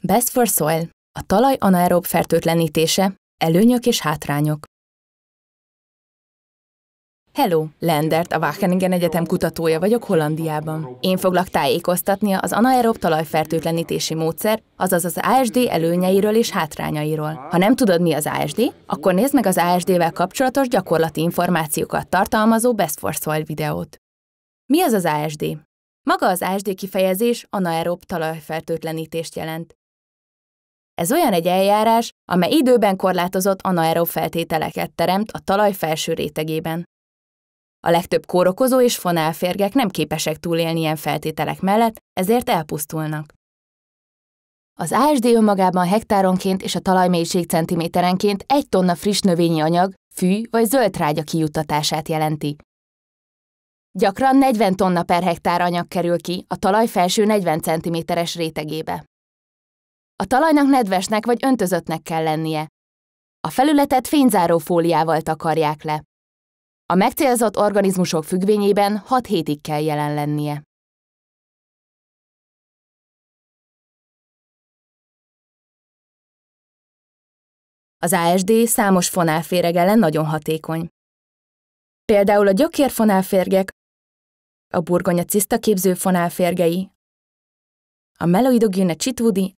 Best for Soil – a talaj anaerób fertőtlenítése, előnyök és hátrányok. Hello, Lendert, a Wageningen Egyetem kutatója vagyok Hollandiában. Én foglak tájékoztatni az anaerob talajfertőtlenítési módszer, azaz az ASD előnyeiről és hátrányairól. Ha nem tudod, mi az ASD, akkor nézd meg az ASD-vel kapcsolatos gyakorlati információkat tartalmazó Best for Soil videót. Mi az az ASD? Maga az ASD kifejezés anaerob talajfertőtlenítést jelent. Ez olyan egy eljárás, amely időben korlátozott anaerob feltételeket teremt a talaj felső rétegében. A legtöbb kórokozó és fonálférgek nem képesek túlélni ilyen feltételek mellett, ezért elpusztulnak. Az ASD önmagában hektáronként és a talajmélység centiméterenként egy tonna friss növényi anyag, fű vagy zöldtrágya kijuttatását jelenti. Gyakran 40 tonna per hektár anyag kerül ki a talaj felső 40 cm-es rétegébe. A talajnak nedvesnek vagy öntözöttnek kell lennie. A felületet fényzáró fóliával takarják le. A megcélzott organizmusok függvényében 6 hétig kell jelen lennie. Az ASD számos fonálféreg ellen nagyon hatékony. Például a gyökérfonálférgek, a burgonya képző fonálférgei, a meloidogéne csitúdi,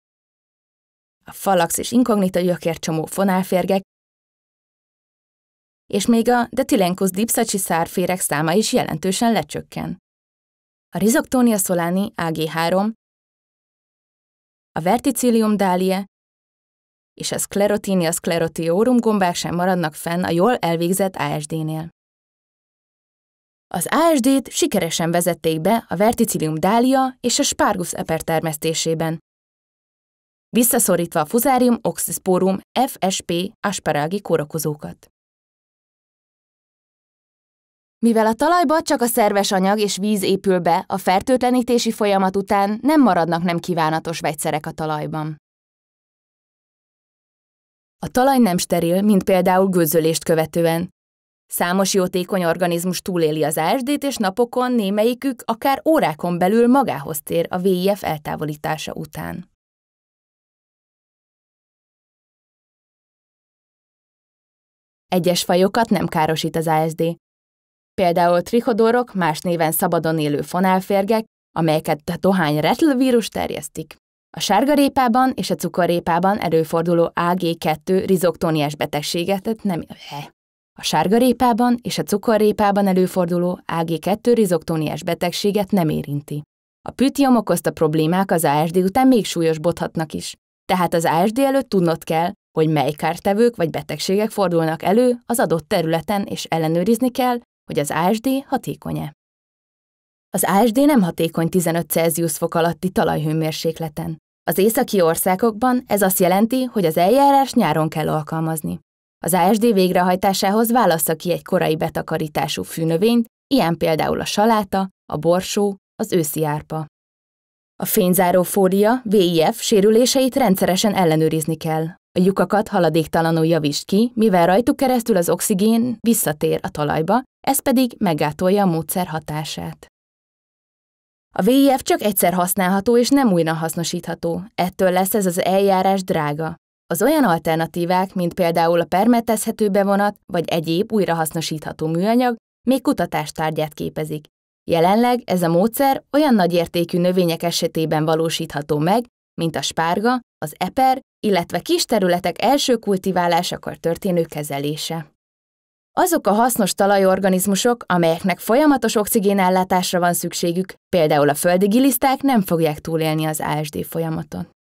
a falax és inkognita gyökércsomó fonálférgek, és még a Detilenkus dipszacsi szárférek száma is jelentősen lecsökken. A Rhizoctonia solani AG3, a Verticillium dálie és a Sclerotinia sclerotiorum gombák sem maradnak fenn a jól elvégzett ASD-nél. Az ASD-t sikeresen vezették be a Verticillium dália és a Spargus eper termesztésében, visszaszorítva a fuzárium oxysporum FSP asperági kórokozókat. Mivel a talajba csak a szerves anyag és víz épül be, a fertőtlenítési folyamat után nem maradnak nem kívánatos vegyszerek a talajban. A talaj nem steril, mint például gőzölést követően. Számos jótékony organizmus túléli az ASD-t, és napokon némelyikük akár órákon belül magához tér a VIF eltávolítása után. Egyes fajokat nem károsít az ASD. Például trichodorok, más néven szabadon élő fonálférgek, amelyeket a dohány retlvírus terjesztik. A sárgarépában és a cukorrépában előforduló AG2 rizoktóniás betegséget nem... A sárgarépában és a cukorrépában előforduló AG2 rizoktóniás betegséget nem érinti. A pütyom okozta problémák az ASD után még súlyos bothatnak is, tehát az ASD előtt tudnod kell, hogy mely kártevők vagy betegségek fordulnak elő az adott területen, és ellenőrizni kell, hogy az ASD hatékony-e. Az ASD nem hatékony 15 Celsius fok alatti talajhőmérsékleten. Az északi országokban ez azt jelenti, hogy az eljárás nyáron kell alkalmazni. Az ASD végrehajtásához válassza ki egy korai betakarítású fűnövényt, ilyen például a saláta, a borsó, az őszi árpa. A fényzáró fólia, VIF sérüléseit rendszeresen ellenőrizni kell. A lyukakat haladéktalanul javítsd ki, mivel rajtuk keresztül az oxigén visszatér a talajba, ez pedig meggátolja a módszer hatását. A VIF csak egyszer használható és nem újra hasznosítható, ettől lesz ez az eljárás drága. Az olyan alternatívák, mint például a permetezhető bevonat vagy egyéb újrahasznosítható műanyag, még kutatástárgyát képezik. Jelenleg ez a módszer olyan nagyértékű növények esetében valósítható meg, mint a spárga, az eper illetve kis területek első kultiválásakor történő kezelése. Azok a hasznos talajorganizmusok, amelyeknek folyamatos oxigénellátásra van szükségük, például a földi giliszták nem fogják túlélni az ASD folyamaton.